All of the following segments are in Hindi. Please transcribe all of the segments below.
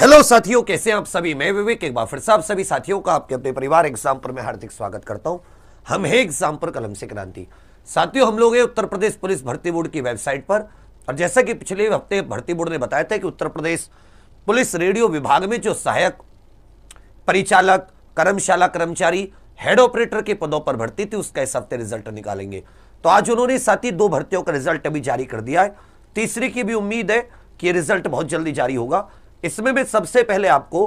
हेलो साथियों कैसे आप सभी मैं विवेक एक बार फिर से आप सभी साथियों का आपके अपने परिवार एग्जाम पर मैं हार्दिक स्वागत करता हूं हम है एग्जाम पर कलम से क्रांति साथियों हम लोग हैं उत्तर प्रदेश पुलिस भर्ती बोर्ड की वेबसाइट पर और जैसा कि पिछले हफ्ते भर्ती बोर्ड ने बताया था कि उत्तर प्रदेश पुलिस रेडियो विभाग में जो सहायक परिचालक कर्मशाला कर्मचारी हेड ऑपरेटर के पदों पर भर्ती थी उसका इस हफ्ते रिजल्ट निकालेंगे तो आज उन्होंने साथ ही दो भर्तियों का रिजल्ट अभी जारी कर दिया है तीसरी की भी उम्मीद है कि रिजल्ट बहुत जल्दी जारी होगा इसमें भी सबसे पहले आपको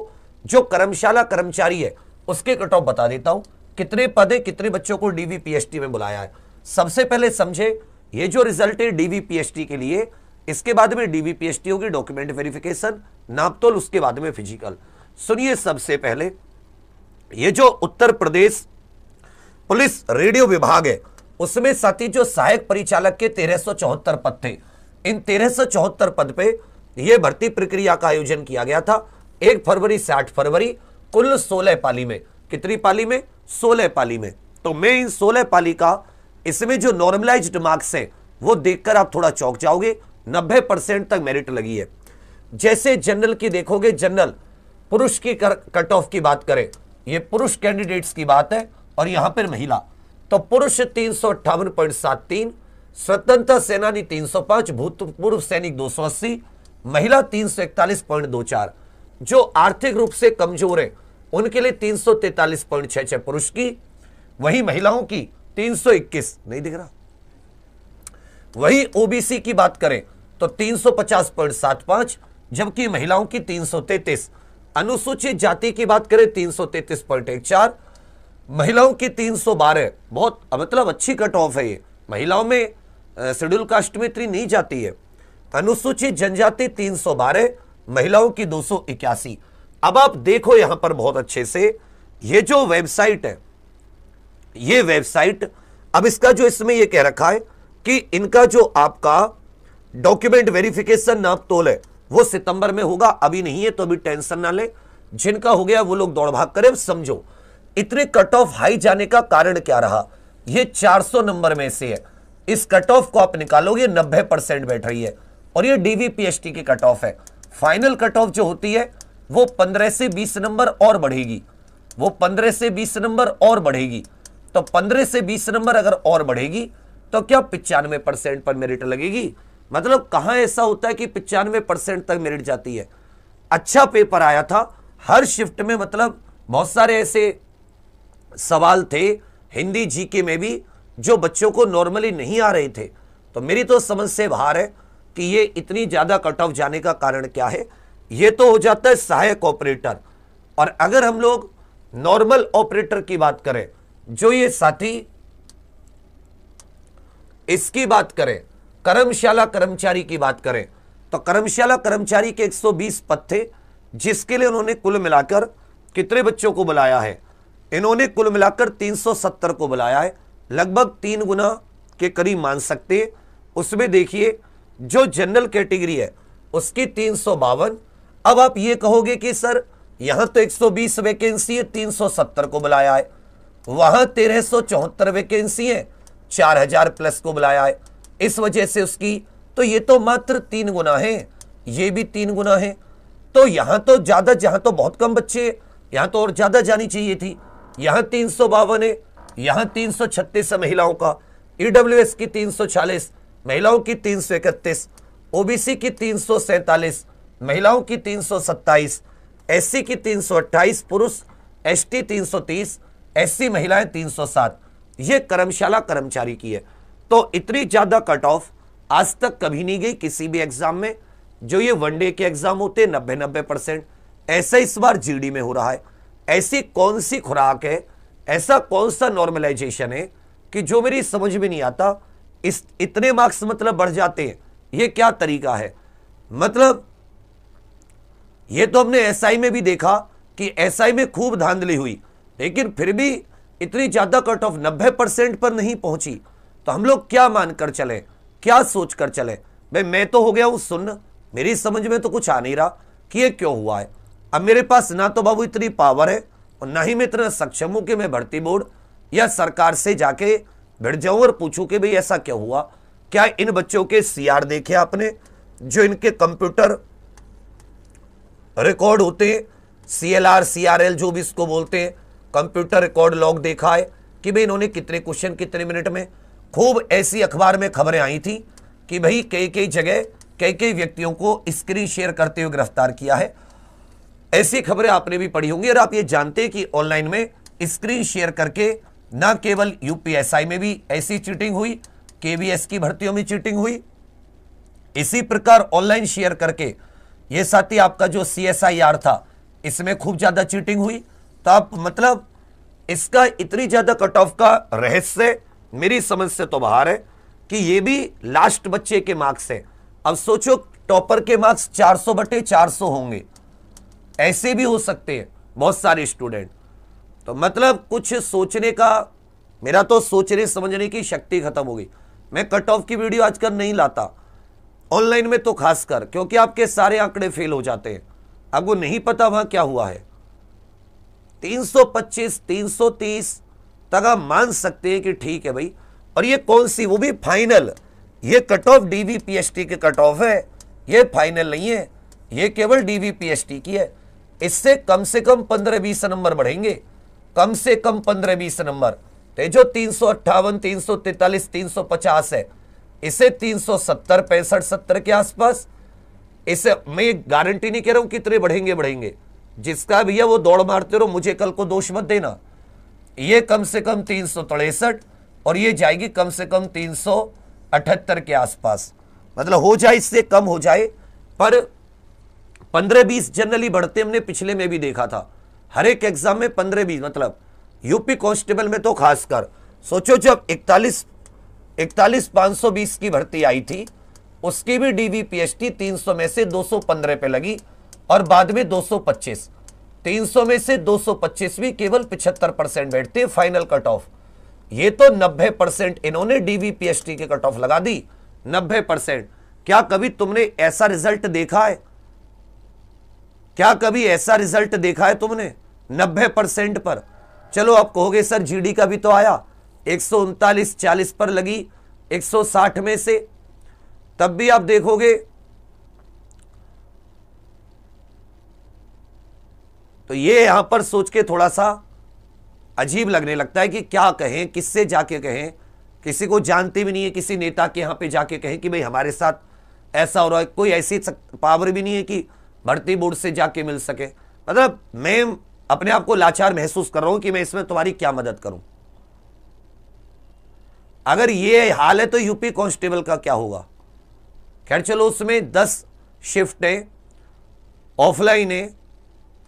जो कर्मशाला कर्मचारी है उसके कट ऑफ बता देता हूं कितने पदे कितने बच्चों को डीवीपीएचटी में बुलाया है सबसे पहले समझे ये जो रिजल्ट है डीवीपीएचटी के लिए इसके बाद में डीवीपीएचटी होगी डॉक्यूमेंट वेरिफिकेशन नापतोल उसके बाद में फिजिकल सुनिए सबसे पहले ये जो उत्तर प्रदेश पुलिस रेडियो विभाग है उसमें साथी जो सहायक परिचालक के तेरह पद थे इन तेरह पद पे यह भर्ती प्रक्रिया का आयोजन किया गया था एक फरवरी से आठ फरवरी कुल सोलह पाली में कितनी पाली में सोलह पाली में तो मैं इन सोलह पाली का इसमें जो नॉर्मलाइज्ड मार्क्स हैं वो देखकर आप थोड़ा चौक जाओगे नब्बे परसेंट तक मेरिट लगी है जैसे जनरल की देखोगे जनरल पुरुष की कट ऑफ की बात करें ये पुरुष कैंडिडेट्स की बात है और यहां पर महिला तो पुरुष तीन सौ अट्ठावन पॉइंट सात तीन स्वतंत्र सेनानी 305 भूतपूर्व सैनिक अस्सी महिला तीन सौ इकतालीस पॉइंट दो चार जो आर्थिक रूप से कमजोर है उनके लिए तीन सौ तैतालीस पॉइंट छह छह पुरुष की वही महिलाओं की तीन सौ इक्कीस नहीं दिख रहा वही ओबीसी की बात करें तो तीन सौ पचास पॉइंट सात पांच जबकि महिलाओं की तीन सौ तैतीस अनुसूचित जाति की बात करें तीन सौ तैतीस पॉइंट एक चार महिलाओं की तीन सौ बारह बहुत मतलब अच्छी कट ऑफ है ये महिलाओं में शेड्यूल कास्ट में इतनी नहीं जाती है अनुसूचित जनजाति 312 महिलाओं की दो अब आप देखो यहां पर बहुत अच्छे से ये जो वेबसाइट है ये वेबसाइट अब इसका जो इसमें ये कह रखा है कि इनका जो आपका डॉक्यूमेंट वेरिफिकेशन नाप तोल है वो सितंबर में होगा अभी नहीं है तो अभी टेंशन ना ले जिनका हो गया वो लोग दौड़ भाग करें समझो इतने कट ऑफ हाई जाने का कारण क्या रहा ये 400 नंबर में से है इस कट ऑफ को आप निकालोगे 90 परसेंट बैठ रही है और ये डीवीपीएसटी की कट ऑफ है फाइनल कट ऑफ जो होती है वो पंद्रह से बीस नंबर और बढ़ेगी वो पंद्रह से बीस नंबर और बढ़ेगी तो पंद्रह से बीस नंबर अगर और बढ़ेगी तो क्या पिचानवे परसेंट पर मेरिट लगेगी मतलब कहां ऐसा होता है कि पिचानवे परसेंट तक मेरिट जाती है अच्छा पेपर आया था हर शिफ्ट में मतलब बहुत सारे ऐसे सवाल थे हिंदी जीके में भी जो बच्चों को नॉर्मली नहीं आ रहे थे तो मेरी तो समझ से बाहर है कि ये इतनी ज़्यादा कट ऑफ जाने का कारण क्या है ये तो हो जाता है सहायक ऑपरेटर और अगर हम लोग नॉर्मल ऑपरेटर की बात करें जो ये साथी इसकी बात करें कर्मशाला कर्मचारी की बात करें तो कर्मशाला कर्मचारी के 120 पद थे जिसके लिए उन्होंने कुल मिलाकर कितने बच्चों को बुलाया है इन्होंने कुल मिलाकर 370 को बुलाया है लगभग तीन गुना के करीब मान सकते उसमें देखिए जो जनरल कैटेगरी है उसकी तीन सौ बावन अब आप ये कहोगे कि सर यहां तो 120 वैकेंसी है 370 को बुलाया है वहां तेरह सौ चौहत्तर वैकेंसी है 4000 प्लस को बुलाया है इस वजह से उसकी तो ये तो मात्र तीन गुना है ये भी तीन गुना है तो यहां तो ज़्यादा जहां तो बहुत कम बच्चे यहां तो और ज़्यादा जानी चाहिए थी यहां तीन सौ बावन है यहां तीन सौ छत्तीस महिलाओं का ई e की तीन सौ चालीस महिलाओं की तीन सौ इकतीस ओबीसी की तीन सौ सैंतालीस महिलाओं की तीन सौ सत्ताईस एससी की तीन सौ अट्ठाईस पुरुष एसटी तीन सौ तीस एससी महिलाएं तीन सौ सात ये कर्मशाला कर्मचारी की है तो इतनी ज़्यादा कट ऑफ आज तक कभी नहीं गई किसी भी एग्ज़ाम में जो ये वनडे के एग्ज़ाम होते हैं नब्बे नब्बे परसेंट ऐसा इस बार जीडी में हो रहा है ऐसी कौन सी खुराक है ऐसा कौन सा नॉर्मलाइजेशन है कि जो मेरी समझ में नहीं आता इस इतने मार्क्स मतलब बढ़ जाते हैं ये क्या तरीका है मतलब ये तो हमने एसआई में भी देखा कि एसआई में खूब धांधली हुई लेकिन फिर भी इतनी ज़्यादा कट ऑफ नब्बे परसेंट पर नहीं पहुंची तो हम लोग क्या मानकर चले क्या सोच कर चले भाई मैं तो हो गया हूँ सुन मेरी समझ में तो कुछ आ नहीं रहा कि ये क्यों हुआ है अब मेरे पास ना तो बाबू इतनी पावर है और ना ही मैं इतना सक्षम हूँ कि मैं भर्ती बोर्ड या सरकार से जाके भिड़ जाऊं और पूछूं कि भाई ऐसा क्या हुआ क्या इन बच्चों के सीआर देखे आपने जो इनके कंप्यूटर रिकॉर्ड होते हैं सीएलआर सीआरएल जो भी इसको बोलते हैं कंप्यूटर रिकॉर्ड लॉग देखा है कि भाई इन्होंने कितने क्वेश्चन कितने मिनट में खूब ऐसी अखबार में खबरें आई थी कि भाई कई कई जगह कई कई व्यक्तियों को स्क्रीन शेयर करते हुए गिरफ्तार किया है ऐसी खबरें आपने भी पढ़ी होंगी और आप ये जानते हैं कि ऑनलाइन में स्क्रीन शेयर करके न केवल यूपीएसआई में भी ऐसी चीटिंग हुई केवीएस की भर्तियों में चीटिंग हुई इसी प्रकार ऑनलाइन शेयर करके ये साथी आपका जो सीएसआईआर था इसमें खूब ज़्यादा चीटिंग हुई तो आप मतलब इसका इतनी ज़्यादा कट ऑफ का रहस्य मेरी समझ से तो बाहर है कि ये भी लास्ट बच्चे के मार्क्स है अब सोचो टॉपर के मार्क्स 400 बटे 400 होंगे ऐसे भी हो सकते हैं बहुत सारे स्टूडेंट तो मतलब कुछ सोचने का मेरा तो सोचने समझने की शक्ति खत्म हो गई मैं कट ऑफ की वीडियो आजकल नहीं लाता ऑनलाइन में तो खासकर क्योंकि आपके सारे आंकड़े फेल हो जाते हैं आपको नहीं पता वहां क्या हुआ है 325 330 तक आप मान सकते हैं कि ठीक है भाई और ये कौन सी वो भी फाइनल ये कट ऑफ डीवी के कट ऑफ है ये फाइनल नहीं है ये केवल डीवी पीएचटी की है इससे कम से कम पंद्रह बीस नंबर बढ़ेंगे कम से कम पंद्रह बीस नंबर तो जो तीन सौ अट्ठावन तीन सौ तैतालीस तीन सौ पचास है इसे तीन सौ सत्तर पैंसठ सत्तर के आसपास इसे मैं गारंटी नहीं कह रहा हूं कितने बढ़ेंगे बढ़ेंगे जिसका भी है वो दौड़ मारते रहो मुझे कल को दोष मत देना ये कम से कम तीन सौ तिरसठ और ये जाएगी कम से कम तीन सौ अठहत्तर के आसपास मतलब हो जाए इससे कम हो जाए पर पंद्रह बीस जनरली बढ़ते हमने पिछले में भी देखा था हर एक एग्जाम में पंद्रह बीस मतलब यूपी कांस्टेबल में तो खासकर सोचो जब इकतालीस इकतालीस पाँच सौ बीस की भर्ती आई थी उसकी भी डीवी पीएचटी 300 में से 215 पे लगी और बाद में 225 300 में से 225 भी केवल 75 परसेंट बैठते फाइनल कट ऑफ ये तो 90 परसेंट इन्होंने डीवी पीएचटी के कट ऑफ लगा दी 90 परसेंट क्या कभी तुमने ऐसा रिजल्ट देखा है क्या कभी ऐसा रिजल्ट देखा है तुमने नब्बे परसेंट पर चलो आप कहोगे सर जीडी का भी तो आया एक सौ उनतालीस चालीस पर लगी 160 में से तब भी आप देखोगे तो ये यहां पर सोच के थोड़ा सा अजीब लगने लगता है कि क्या कहें किससे जाके कहें किसी को जानते भी नहीं है किसी नेता के यहां पे जाके कहें कि भाई हमारे साथ ऐसा हो रहा है कोई ऐसी पावर भी नहीं है कि भर्ती बोर्ड से जाके मिल सके मतलब मैं अपने आप को लाचार महसूस कर रहा हूं कि मैं इसमें तुम्हारी क्या मदद करूं अगर ये हाल है तो यूपी कांस्टेबल का क्या होगा खैर चलो उसमें दस शिफ्ट है ऑफलाइन है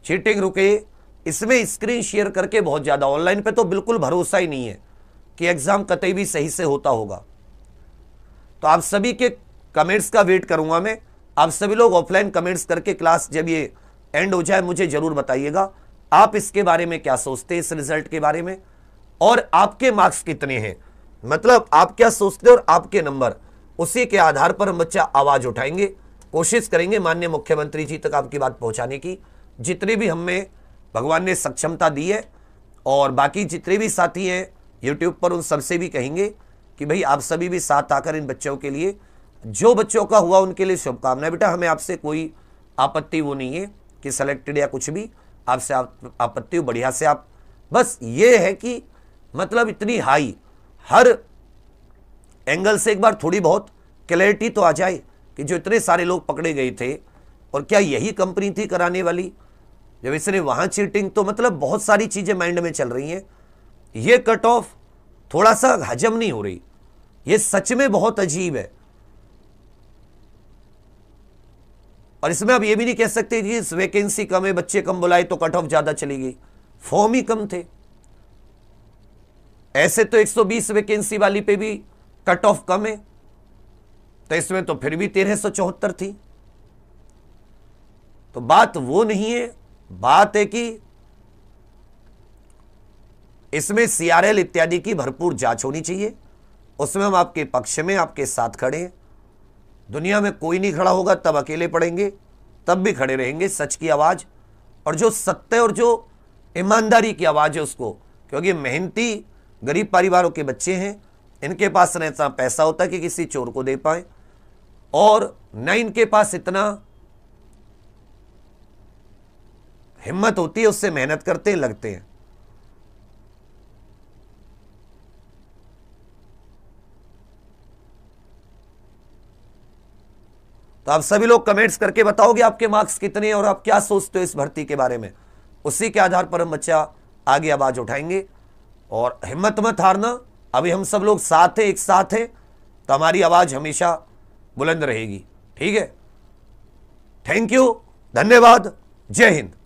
चीटिंग रुके इसमें स्क्रीन शेयर करके बहुत ज़्यादा ऑनलाइन पे तो बिल्कुल भरोसा ही नहीं है कि एग्ज़ाम कतई भी सही से होता होगा तो आप सभी के कमेंट्स का वेट करूंगा मैं आप सभी लोग ऑफलाइन कमेंट्स करके क्लास जब ये एंड हो जाए मुझे जरूर बताइएगा आप इसके बारे में क्या सोचते हैं इस रिजल्ट के बारे में और आपके मार्क्स कितने हैं मतलब आप क्या सोचते हैं और आपके नंबर उसी के आधार पर हम बच्चा आवाज उठाएंगे कोशिश करेंगे माननीय मुख्यमंत्री जी तक आपकी बात पहुंचाने की जितने भी हमें भगवान ने सक्षमता दी है और बाकी जितने भी साथी हैं यूट्यूब पर उन सबसे भी कहेंगे कि भाई आप सभी भी साथ आकर इन बच्चों के लिए जो बच्चों का हुआ उनके लिए शुभकामनाएं बेटा हमें आपसे कोई आपत्ति वो नहीं है कि सेलेक्टेड या कुछ भी आपसे आप आपत्ति हो बढ़िया से आप बस ये है कि मतलब इतनी हाई हर एंगल से एक बार थोड़ी बहुत क्लैरिटी तो आ जाए कि जो इतने सारे लोग पकड़े गए थे और क्या यही कंपनी थी कराने वाली जब इसने वहाँ चीटिंग तो मतलब बहुत सारी चीज़ें माइंड में चल रही हैं ये कट ऑफ थोड़ा सा हजम नहीं हो रही ये सच में बहुत अजीब है और इसमें आप ये भी नहीं कह सकते कि वैकेंसी कम है बच्चे कम बुलाए तो कट ऑफ ज़्यादा चली गई फॉर्म ही कम थे ऐसे तो 120 वैकेंसी वाली पे भी कट ऑफ कम है तो इसमें तो फिर भी तेरह सौ चौहत्तर थी तो बात वो नहीं है बात है कि इसमें सीआरएल इत्यादि की भरपूर जांच होनी चाहिए उसमें हम आपके पक्ष में आपके साथ खड़े हैं दुनिया में कोई नहीं खड़ा होगा तब अकेले पड़ेंगे तब भी खड़े रहेंगे सच की आवाज़ और जो सत्य और जो ईमानदारी की आवाज़ है उसको क्योंकि मेहनती गरीब परिवारों के बच्चे हैं इनके पास न इतना पैसा होता कि किसी चोर को दे पाए और न इनके पास इतना हिम्मत होती है उससे मेहनत करते हैं लगते हैं तो आप सभी लोग कमेंट्स करके बताओगे आपके मार्क्स कितने और आप क्या सोचते हो इस भर्ती के बारे में उसी के आधार पर हम बच्चा आगे आवाज उठाएंगे और हिम्मत मत हारना अभी हम सब लोग साथ हैं एक साथ हैं तो हमारी आवाज़ हमेशा बुलंद रहेगी ठीक है थैंक यू धन्यवाद जय हिंद